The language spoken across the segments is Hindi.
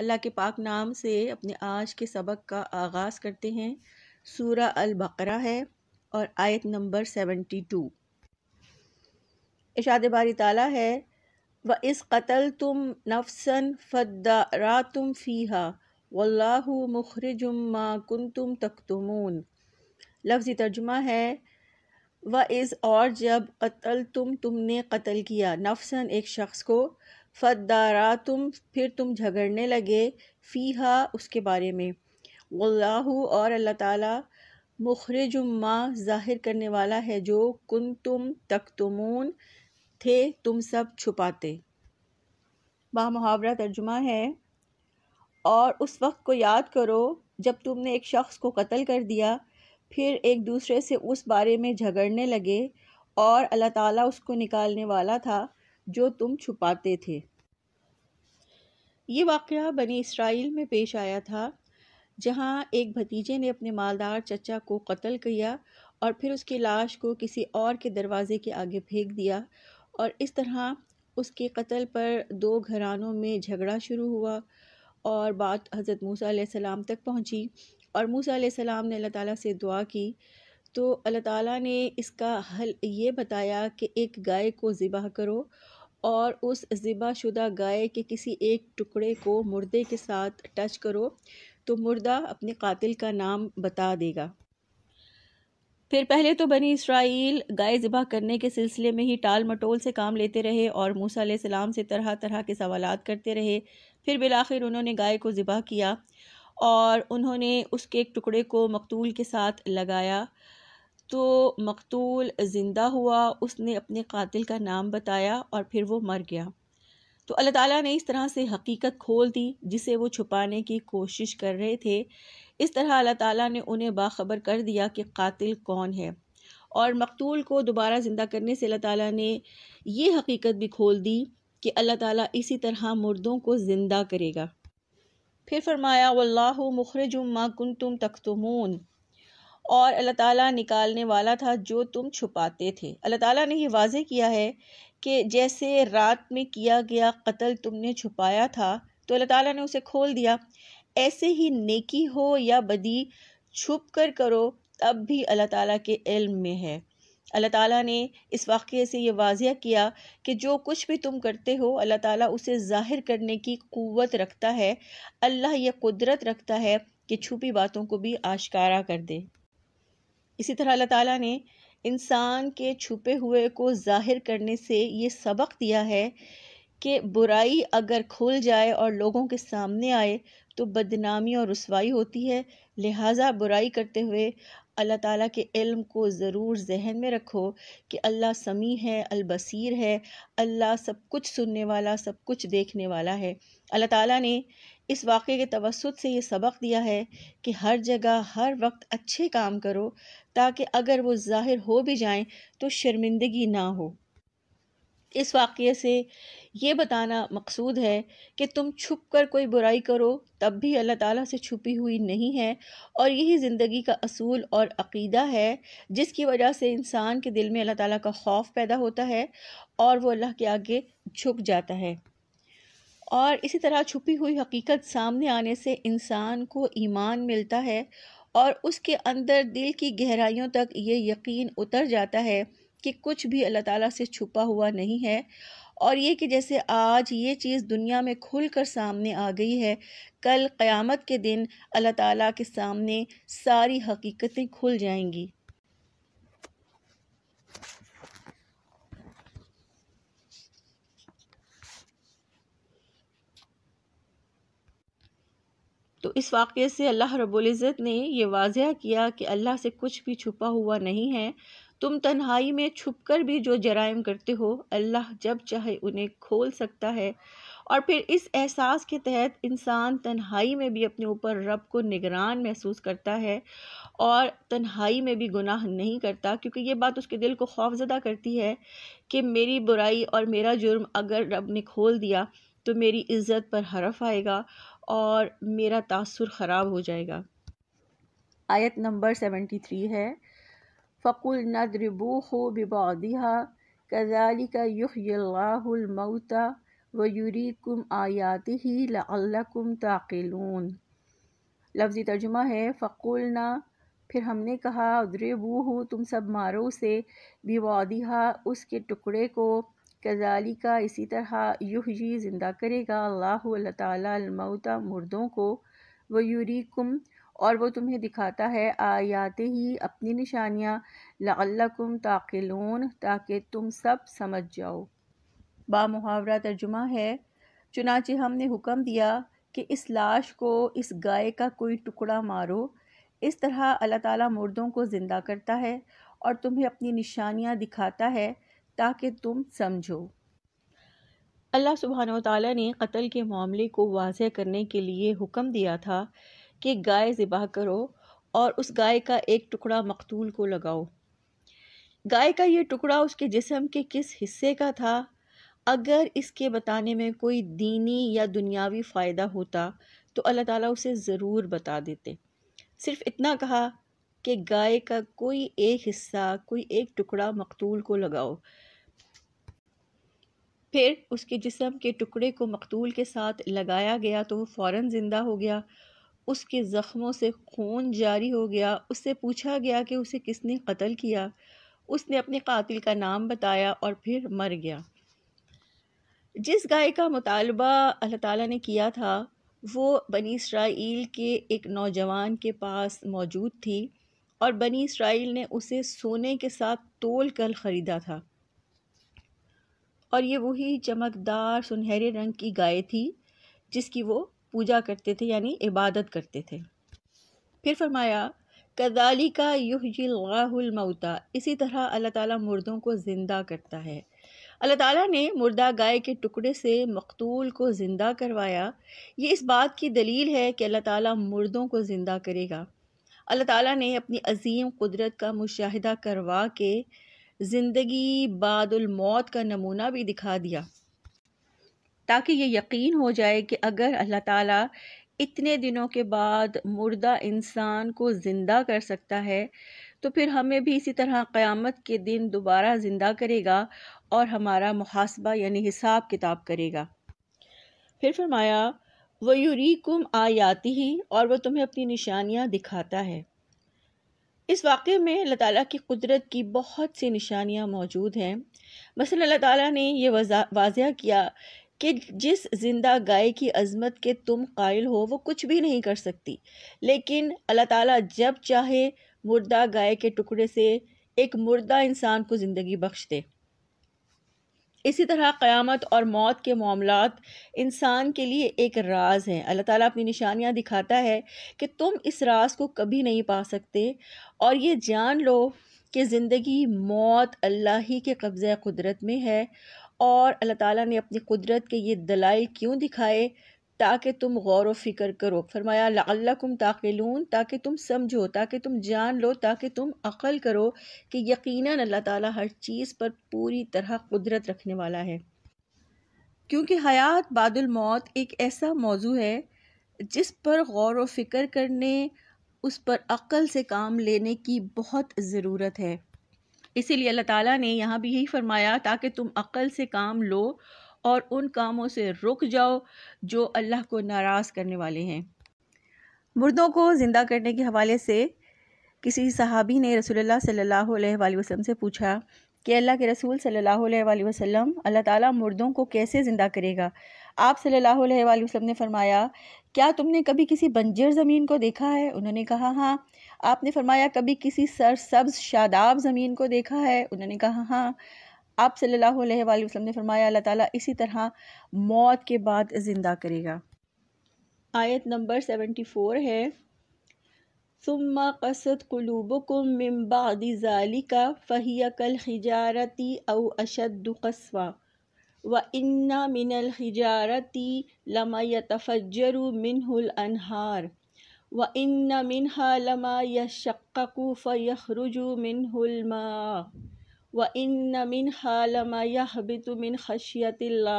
अल्लाह के पाक नाम से अपने आज के सबक का आगाज़ करते हैं सूरा अल बकरा है और आयत नंबर सेवेंटी टू इशाद बारी ताला है व इस कतल तुम नफसन फद्दारा तुम फ़ीहा वल्लाह मुखरजुम्मा कुन तुम तख्तमून लफ्ज़ी तर्जुमा है व इस और जब कतल तुम तुमने कत्ल किया नफसन एक शख्स को फ़दारा तुम फिर तुम झगड़ने लगे फ़ीहा उसके बारे में वल्लाहु और अल्लाह ताला मुखरज ज़ाहिर करने वाला है जो कुन तुम तक तुमून थे तुम सब छुपाते बा मुहावरा तर्जुमा है और उस वक्त को याद करो जब तुमने एक शख्स को कत्ल कर दिया फिर एक दूसरे से उस बारे में झगड़ने लगे और अल्लाह ताला उसको निकालने वाला था जो तुम छुपाते थे ये वाक़ बनी इसराइल में पेश आया था जहाँ एक भतीजे ने अपने मालदार चचा को कत्ल किया और फिर उसकी लाश को किसी और के दरवाज़े के आगे फेंक दिया और इस तरह उसके कत्ल पर दो घरानों में झगड़ा शुरू हुआ और बात हज़रत मूसा सलाम तक पहुँची और मूसा सलाम ने अल्लाह ताला से दुआ की तो अल्लाह ताला ने इसका हल ये बताया कि एक गाय को ज़िबा करो और उस ज़िबाशुदा गाय के किसी एक टुकड़े को मुर्दे के साथ टच करो तो मुर्दा अपने कातिल का नाम बता देगा फिर पहले तो बनी इसराइल गाय ज़िबा करने के सिलसिले में ही टाल मटोल से काम लेते रहे और मूसा सलाम से तरह तरह के सवाल करते रहे फिर बिलाखिर उन्होंने गाय को ज़िबा किया और उन्होंने उसके एक टुकड़े को मकतूल के साथ लगाया तो मकतूल ज़िंदा हुआ उसने अपने कातिल का नाम बताया और फिर वो मर गया तो अल्लाह ताला ने इस तरह से हकीकत खोल दी जिसे वो छुपाने की कोशिश कर रहे थे इस तरह अल्लाह ताला ने उन्हें बाखबर कर दिया कि कातिल कौन है और मकतूल को दोबारा ज़िंदा करने से अल्लाह ताला ने यह हकीकत भी खोल दी कि अल्लाह ताला इसी तरह मुर्दों को ज़िंदा करेगा फिर फरमाया वल्लाहु मुखरजुम माकुन तुम तख्तमून और अल्लाह ताला निकालने वाला था जो तुम छुपाते थे अल्लाह ताला ने यह वाजे किया है कि जैसे रात में किया गया कत्ल तुमने छुपाया था तो अल्लाह ताला ने उसे खोल दिया ऐसे ही नेकी हो या बदी छुप कर करो तब भी अल्लाह ताला के इल्म में है अल्लाह ताला ने इस वाक़े से ये वाजिया किया कि जो कुछ भी तुम करते हो अल्लाह ताला उसे ज़ाहिर करने की क़वत रखता है अल्लाह यह कुदरत रखता है कि छुपी बातों को भी आशकारा कर दे इसी तरह अल्लाह ताला ने इंसान के छुपे हुए को ज़ाहिर करने से ये सबक दिया है कि बुराई अगर खुल जाए और लोगों के सामने आए तो बदनामी और रसवाई होती है लिहाजा बुराई करते हुए अल्लाह ताला के इल्म को ज़रूर जहन में रखो कि अल्लाह समी है अलबसीर है अल्लाह सब कुछ सुनने वाला सब कुछ देखने वाला है अल्लाह ताला ने इस वाक़े के तवसत से ये सबक दिया है कि हर जगह हर वक्त अच्छे काम करो ताकि अगर वो ज़ाहिर हो भी जाएँ तो शर्मिंदगी ना हो इस वाक़े से ये बताना मकसूद है कि तुम छुप कर कोई बुराई करो तब भी अल्लाह ताला से छुपी हुई नहीं है और यही ज़िंदगी का असूल और अकीदा है जिसकी वजह से इंसान के दिल में अल्लाह ताला का खौफ पैदा होता है और वो अल्लाह के आगे झुक जाता है और इसी तरह छुपी हुई हकीकत सामने आने से इंसान को ईमान मिलता है और उसके अंदर दिल की गहराइयों तक ये यकीन उतर जाता है कि कुछ भी अल्लाह ताला से छुपा हुआ नहीं है और ये कि जैसे आज ये चीज़ दुनिया में खुल कर सामने आ गई है कल क़यामत के दिन अल्लाह ताला के सामने सारी हकीकतें खुल जाएंगी तो इस वाक़े से अल्लाह रब्ज़त ने यह वाजह किया कि अल्लाह से कुछ भी छुपा हुआ नहीं है तुम तन्हाई में छुपकर भी जो जराइम करते हो अल्लाह जब चाहे उन्हें खोल सकता है और फिर इस एहसास के तहत इंसान तन्हाई में भी अपने ऊपर रब को निगरान महसूस करता है और तन्हाई में भी गुनाह नहीं करता क्योंकि ये बात उसके दिल को खौफजदा करती है कि मेरी बुराई और मेरा जुर्म अगर रब ने खोल दिया तो मेरी इज़्ज़त पर हरफ आएगा और मेरा तासुर ख़राब हो जाएगा आयत नंबर सेवेंटी थ्री है फ़कुल नदरबू हो बिबादिहा कजाली का युहमता व युरीकुम आयात ही लकुम ताकिलून लफ्ज़ी तर्जुमा है फ़कुलना फिर हमने कहा उदरेबू हो तुम सब मारो से बिवादिहा उसके टुकड़े को कजाली का इसी तरह युहजी ज़िंदा करेगा अल्लाह अल्लाह ताली मुर्दों को व युरीकुम और वो तुम्हें दिखाता है आयात ही अपनी निशानियाँ लकुम ताकिलून ताकि तुम सब समझ जाओ बा मुहावरा तर्जुमा है चुनाचे हमने हुक्म दिया कि इस लाश को इस गाय का कोई टुकड़ा मारो इस तरह अल्लाह ताला मुर्दों को ज़िंदा करता है और तुम्हें अपनी निशानियाँ दिखाता है ताकि तुम समझो अल्लाह सुबहान तला ने कत्ल के मामले को वाजह करने के लिए हुक्म दिया था कि गाय ज़िबा करो और उस गाय का एक टुकड़ा मकतूल को लगाओ गाय का ये टुकड़ा उसके जिसम के किस हिस्से का था अगर इसके बताने में कोई दीनी या दुनियावी फ़ायदा होता तो अल्लाह ताला उसे ज़रूर बता देते सिर्फ इतना कहा कि गाय का कोई एक हिस्सा कोई एक टुकड़ा मकतूल को लगाओ फिर उसके जिसम के टुकड़े को मकतूल के साथ लगाया गया तो वो फ़ौर ज़िंदा हो गया उसके ज़ख्मों से खून जारी हो गया उससे पूछा गया कि उसे किसने कत्ल किया उसने अपने कातिल का नाम बताया और फिर मर गया जिस गाय का मुतालबा अल्लाह ताला ने किया था वो बनी इसराइल के एक नौजवान के पास मौजूद थी और बनी इसराइल ने उसे सोने के साथ तोल कर ख़रीदा था और ये वही चमकदार सुनहरे रंग की गाय थी जिसकी वो पूजा करते थे यानी इबादत करते थे फिर फरमाया कदाली का मऊता इसी तरह अल्लाह ताला मुर्दों को ज़िंदा करता है अल्लाह ताला ने मुर्दा गाय के टुकड़े से मकतूल को ज़िंदा करवाया ये इस बात की दलील है कि अल्लाह ताला मुर्दों को ज़िंदा करेगा अल्लाह ताला ने अपनी अजीम कुदरत का मुशाहिदा करवा के ज़िंदगी बादल मौत का नमूना भी दिखा दिया ताकि ये यकीन हो जाए कि अगर अल्लाह ताला इतने दिनों के बाद मुर्दा इंसान को ज़िंदा कर सकता है तो फिर हमें भी इसी तरह क़यामत के दिन दोबारा ज़िंदा करेगा और हमारा मुहासबा यानी हिसाब किताब करेगा फिर फरमाया व कुम आयाती ही और वह तुम्हें अपनी निशानियाँ दिखाता है इस वाक़े में अल्लाह ताली की कुदरत की बहुत सी निशानियाँ मौजूद हैं मसल अल्लाह ताली ने यह वाजह किया कि जिस जिंदा गाय की अजमत के तुम कायल हो वो कुछ भी नहीं कर सकती लेकिन अल्लाह ताला जब चाहे मुर्दा गाय के टुकड़े से एक मुर्दा इंसान को ज़िंदगी बख्श दे इसी तरह क़यामत और मौत के मामला इंसान के लिए एक राज हैं अल्लाह ताला अपनी निशानियां दिखाता है कि तुम इस राज को कभी नहीं पा सकते और ये जान लो कि ज़िंदगी मौत अल्लाह ही के कब्ज़ कुदरत में है और अल्लाह ताला ने अपनी कुदरत के ये दलाइल क्यों दिखाए ताकि तुम गौर व फिक्र करो फरमाया लाकुम ताकिलून ताकि तुम समझो ताकि तुम जान लो ताकि तुम अकल करो कि यकीनन अल्लाह ताला हर चीज़ पर पूरी तरह कुदरत रखने वाला है क्योंकि हयात बादुल मौत एक ऐसा मौजू है जिस पर गौर व फिक्र करने उस पर अकल से काम लेने की बहुत ज़रूरत है इसीलिए अल्लाह ताला ने यहाँ भी यही फरमाया ताकि तुम अक्ल से काम लो और उन कामों से रुक जाओ जो अल्लाह को नाराज़ करने वाले हैं मुर्दों को ज़िंदा करने के हवाले से किसी सहाबी ने रसूलुल्लाह सल्लल्लाहु अलैहि वसल्लम से पूछा कि अल्लाह के रसूल सल्लल्लाहु अलैहि वसल्लम अल्लाह ताला मुर्दों को कैसे ज़िंदा करेगा आप सल्लल्लाहु अलैहि वसल्लम ने फरमाया क्या तुमने कभी किसी बंजर ज़मीन को देखा है उन्होंने कहा हाँ आपने फरमाया कभी किसी सरसब्ज शादाब ज़मीन को देखा है उन्होंने कहा हाँ आप सल्लल्लाहु अलैहि वसल्लम ने फरमाया अल्लाह ताला इसी तरह मौत के बाद ज़िंदा करेगा आयत नंबर सेवेंटी फोर है सुम कसद कलूबकुम मिम्बादी ज़ालिका फ़हिया कल हिजारती अव व इन्ना मिनल हिजारती लमा यतफजर मिनहुल अनहार व इन्ना मिनहा लमा यशक्कू फ़यखरुजु मिनहुल मा व इन्ना मिनहा लमा यहबितु मिन खशियतिल्ला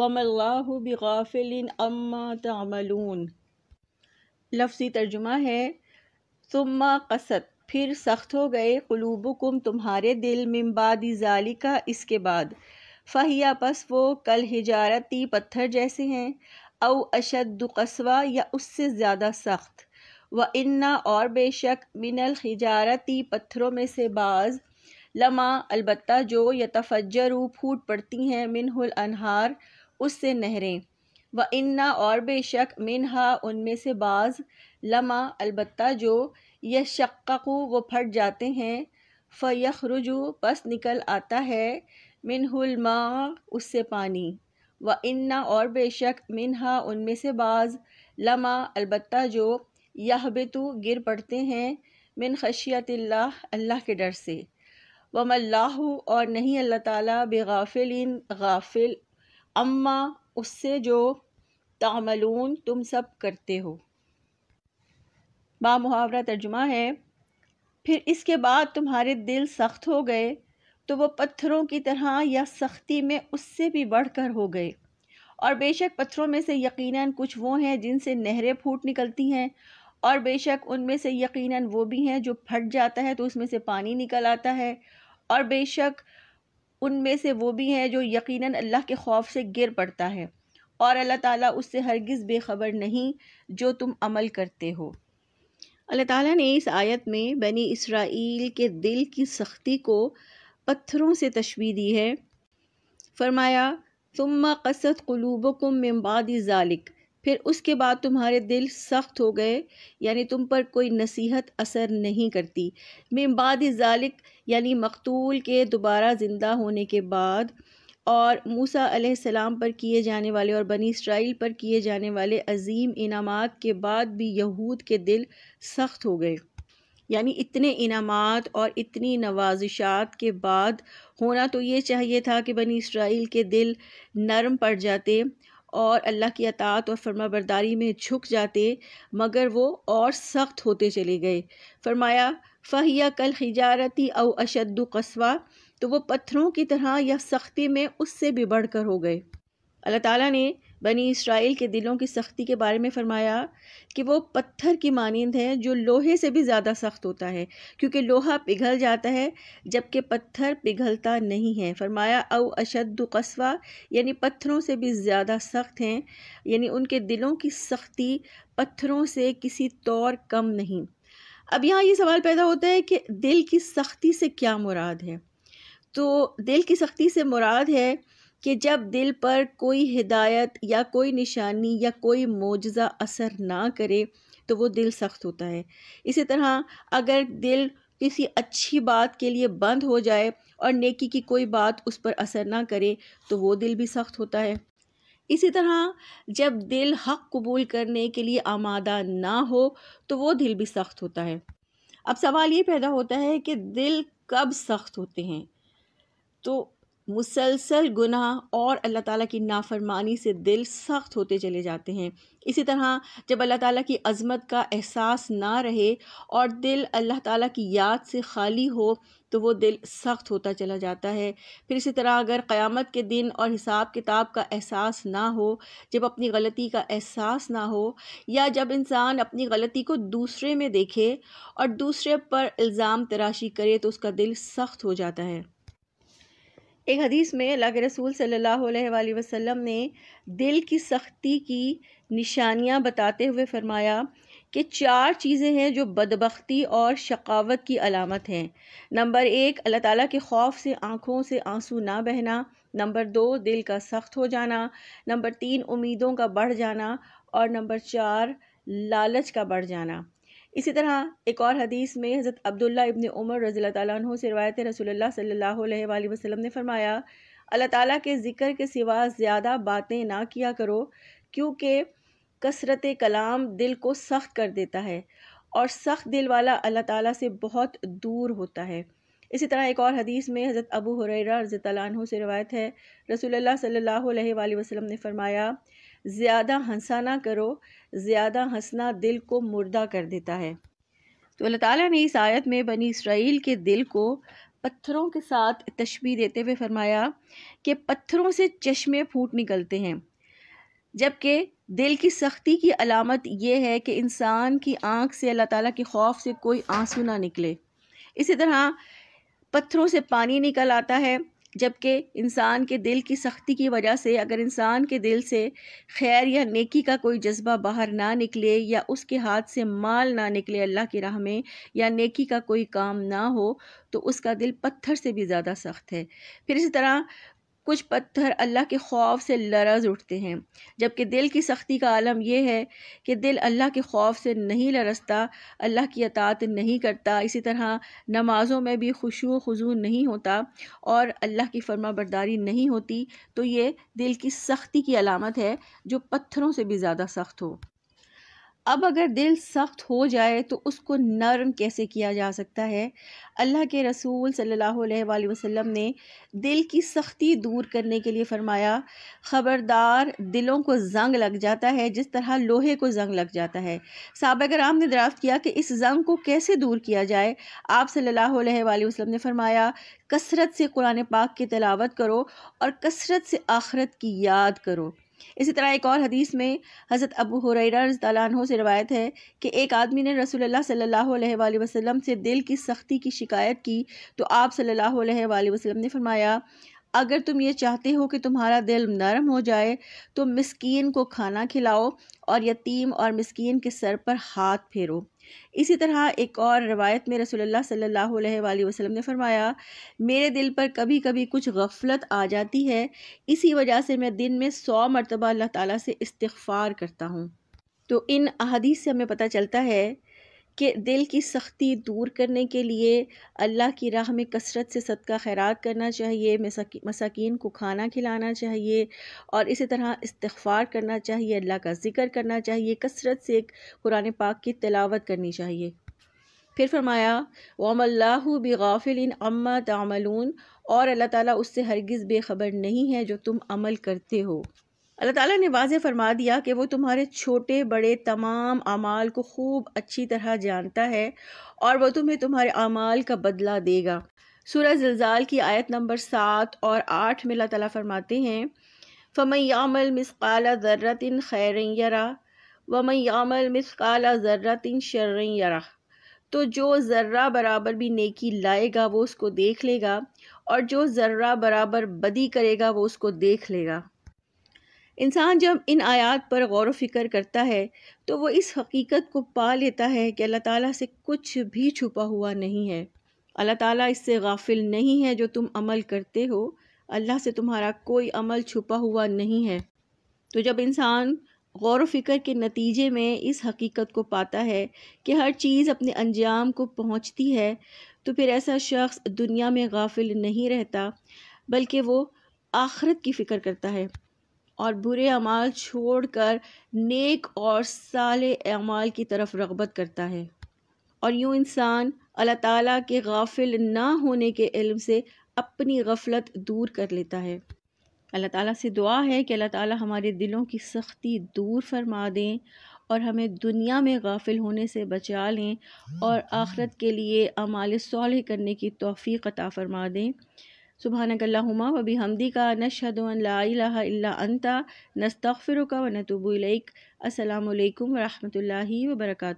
वमल्लाहु बिगाफिलिन अम्मा तामलून लफ्ज़ी तर्जुमा है सुम्मा कसत फिर सख्त हो गए कुलूबुकुम तुम्हारे दिल मिम्बादी जालिका इसके बाद फ़हिया पस वो कल हिजारती पत्थर जैसे हैं अव अशद कस्वा या उससे ज़्यादा सख्त व इन्ना और बेशक मिनल हिजारती पत्थरों में से बाज़ लमा अलबत् जो यतफजर फूट पड़ती हैं मिनहुल अनहार उससे नहरें व इन्ना और बेशक मिनहा उनमें से बाज़ लमा अलबत् जो यह शक्कू वो फट जाते हैं रुजू बस निकल आता है मिनहुलमा उससे पानी व इन्ना और बेशक मिनहा उनमें से बाज़ लमा अलबत् जो यह बेतु गिर पड़ते हैं मिन खशियत अल्लाह के डर से व वमल्लाह और नहीं अल्लाह ताला बेगाफिल गाफिल अम्मा उससे जो तामलून तुम सब करते हो बा मुहावरा तर्जुमा है फिर इसके बाद तुम्हारे दिल सख्त हो गए तो वो पत्थरों की तरह या सख्ती में उससे भी बढ़कर हो गए और बेशक पत्थरों में से यकीनन कुछ वो हैं जिनसे नहरें फूट निकलती हैं और बेशक उनमें से यकीनन वो भी हैं जो फट जाता है तो उसमें से पानी निकल आता है और बेशक उनमें से वो भी हैं जो यकीनन अल्लाह के खौफ से गिर पड़ता है और अल्लाह ताला उससे हरगिज़ बेखबर नहीं जो तुम अमल करते हो अल्लाह ताला ने इस आयत में बनी इसराइल के दिल की सख्ती को पत्थरों से तशवी दी है फरमाया तुम कसत को मिम्बाद ज़ालिक फिर उसके बाद तुम्हारे दिल सख्त हो गए यानी तुम पर कोई नसीहत असर नहीं करती मिम्बाद ज़ालिक यानी मकतूल के दोबारा ज़िंदा होने के बाद और मूसा सलाम पर किए जाने वाले और बनी इसराइल पर किए जाने वाले अजीम इनामात के बाद भी यहूद के दिल सख्त हो गए यानी इतने इनामात और इतनी नवाजिशात के बाद होना तो ये चाहिए था कि बनी इसराइल के दिल नरम पड़ जाते और अल्लाह की अतात और फरमाबरदारी में झुक जाते मगर वो और सख्त होते चले गए फरमाया फ़हिया कल हिजारती अव अशद कस्वा तो वो पत्थरों की तरह या सख्ती में उससे भी बढ़कर हो गए अल्लाह ताला ने बनी इसराइल के दिलों की सख्ती के बारे में फरमाया कि वो पत्थर की मानंद है जो लोहे से भी ज़्यादा सख्त होता है क्योंकि लोहा पिघल जाता है जबकि पत्थर पिघलता नहीं है फरमाया अव अशद कस्बा यानी पत्थरों से भी ज़्यादा सख्त हैं यानी उनके दिलों की सख्ती पत्थरों से किसी तौर कम नहीं अब यहाँ ये सवाल पैदा होता है कि दिल की सख्ती से क्या मुराद है तो दिल की सख्ती से मुराद है कि जब दिल पर कोई हिदायत या कोई निशानी या कोई मोजा असर ना करे तो वो दिल सख्त होता है इसी तरह अगर दिल किसी अच्छी बात के लिए बंद हो जाए और नेकी की कोई बात उस पर असर ना करे तो वो दिल भी सख्त होता है इसी तरह जब दिल हक कबूल करने के लिए आमादा ना हो तो वो दिल भी सख्त होता है अब सवाल ये पैदा होता है कि दिल कब सख्त होते हैं तो मुसलसल गुनाह और अल्लाह ताला की नाफरमानी से दिल सख्त होते चले जाते हैं इसी तरह जब अल्लाह ताला की अज़मत का एहसास ना रहे और दिल अल्लाह ताला की याद से खाली हो तो वो दिल सख्त होता चला जाता है फिर इसी तरह अगर क़यामत के दिन और हिसाब किताब का एहसास ना हो जब अपनी गलती का एहसास ना हो या जब इंसान अपनी गलती को दूसरे में देखे और दूसरे पर इल्ज़ाम तराशी करे तो उसका दिल सख्त हो जाता है एक हदीस में अल्लाह के रसूल सल्लल्लाहु अलैहि वसल्लम ने दिल की सख्ती की निशानियां बताते हुए फरमाया कि चार चीज़ें हैं जो बदबख्ती और शकावत की अलामत हैं नंबर एक अल्लाह ताला के खौफ से आँखों से आंसू ना बहना नंबर दो दिल का सख्त हो जाना नंबर तीन उम्मीदों का बढ़ जाना और नंबर चार लालच का बढ़ जाना इसी तरह एक और हदीस में हज़रत अब्दुल्ला इबन उमर रज़ी तु से रवायत रसोल्ला सल्ला वसलम ने फ़रमाया अल्लाह ताली के ज़िक्र के सिवा ज़्यादा बातें ना किया करो क्योंकि कसरत कलाम दिल को सख्त कर देता है और सख्त दिल वाला अल्लाह ताली से बहुत दूर होता है इसी तरह एक और हदीस में हज़रत अबू हुरैरा रज़ी से रवायत है रसोल्ला सल्ला वसलम ने फरमाया ज़्यादा हंसा ना करो ज़्यादा हंसना दिल को मुर्दा कर देता है तो अल्लाह ताला ने इस आयत में बनी इसराइल के दिल को पत्थरों के साथ तशबी देते हुए फरमाया कि पत्थरों से चश्मे फूट निकलते हैं जबकि दिल की सख्ती की अलामत यह है कि इंसान की आँख से अल्लाह ताला के खौफ से कोई आंसू ना निकले इसी तरह पत्थरों से पानी निकल आता है जबकि इंसान के दिल की सख्ती की वजह से अगर इंसान के दिल से खैर या नेकी का कोई जज्बा बाहर ना निकले या उसके हाथ से माल ना निकले अल्लाह की राह में या नेकी का कोई काम ना हो तो उसका दिल पत्थर से भी ज़्यादा सख्त है फिर इसी तरह कुछ पत्थर अल्लाह के खौफ से लरज उठते हैं जबकि दिल की सख्ती का आलम यह है कि दिल अल्लाह के खौफ से नहीं लरसता अल्लाह की अतात नहीं करता इसी तरह नमाज़ों में भी खुशू खजू नहीं होता और अल्लाह की फर्मा बरदारी नहीं होती तो ये दिल की सख्ती की अलामत है जो पत्थरों से भी ज़्यादा सख्त हो अब अगर दिल सख्त हो जाए तो उसको नरम कैसे किया जा सकता है अल्लाह के रसूल सल्लल्लाहु अलैहि वसल्लम ने दिल की सख्ती दूर करने के लिए फ़रमाया ख़बरदार दिलों को जंग लग जाता है जिस तरह लोहे को जंग लग जाता है सबक राम ने दराफ्त किया कि इस जंग को कैसे दूर किया जाए आप सल्ला वसम ने फ़रमाया कसरत से कुरान पाक की तलावत करो और कसरत से आखरत की याद करो इसी तरह एक और हदीस में हज़रत अबू हुरैरज़ानों से रवायत है कि एक आदमी ने रसूलुल्लाह सल्लल्लाहु अलैहि वसल्लम से दिल की सख्ती की शिकायत की तो आप सल्लल्लाहु अलैहि वसल्लम ने फरमाया अगर तुम ये चाहते हो कि तुम्हारा दिल नरम हो जाए तो मिसकीन को खाना खिलाओ और यतीम और मिसकीन के सर पर हाथ फेरो इसी तरह एक और रवायत में रसोल्ला सल्ला वसलम ने फरमाया मेरे दिल पर कभी कभी कुछ गफलत आ जाती है इसी वजह से मैं दिन में सौ मरतबा अल्लाह ताली से इस्तफ़ार करता हूँ तो इन अहदीस से हमें पता चलता है के दिल की सख्ती दूर करने के लिए अल्लाह की राह में कसरत से सदका खैरात करना चाहिए मसाकिन को खाना खिलाना चाहिए और इसी तरह इस्तफ़ार करना चाहिए अल्लाह का ज़िक्र करना चाहिए कसरत से कुरान पाक की तलावत करनी चाहिए फिर फरमाया वमल्ला बेगाफिल अम्मा तामलून और अल्लाह ताली उससे हरगिज़ बेखबर नहीं है जो तुम अमल करते हो अल्लाह ताला ने वाज फरमा दिया कि वो तुम्हारे छोटे बड़े तमाम अमाल को खूब अच्छी तरह जानता है और वह तुम्हें तुम्हारे अमाल का बदला देगा सूरह जल्जाल की आयत नंबर सात और आठ में अल्लाह ताला फरमाते हैं फ़मन यामल मिसकाला ज़र्रतिन खैरन यरा वमन यामल मिसकाला ज़र्रतिन शर्रन यरा तो जो ज़र्रा बराबर भी नेकी लाएगा वो उसको देख लेगा और जो ज़र्रा बराबर बदी करेगा वो उसको देख लेगा इंसान जब इन आयात पर गौर फिक्र करता है तो वो इस हकीकत को पा लेता है कि अल्लाह ताला से कुछ भी छुपा हुआ नहीं है अल्लाह ताला इससे गाफिल नहीं है जो तुम अमल करते हो अल्लाह से तुम्हारा कोई अमल छुपा हुआ नहीं है तो जब इंसान गौर फिक्र के नतीजे में इस हकीकत को पाता है कि हर चीज़ अपने अंजाम को पहुँचती है तो फिर ऐसा शख्स दुनिया में गाफिल नहीं रहता बल्कि वो आखरत की फ़िक्र करता है और बुरे अमाल छोड़कर नेक और साले अमाल की तरफ रगबत करता है और यूँ इंसान अल्लाह ताला के गाफिल ना होने के इल्म से अपनी गफलत दूर कर लेता है अल्लाह ताला से दुआ है कि अल्लाह ताला हमारे दिलों की सख्ती दूर फरमा दें और हमें दुनिया में गाफिल होने से बचा लें और आखरत के लिए अमाल सौल करने की तोफ़ी अता फरमा दें सुबहानकल्लाहुमा वबी हमदी का नशहद ला अंता नस्तफ़िर का वनतूबुलक असलकम वरहमल वर्का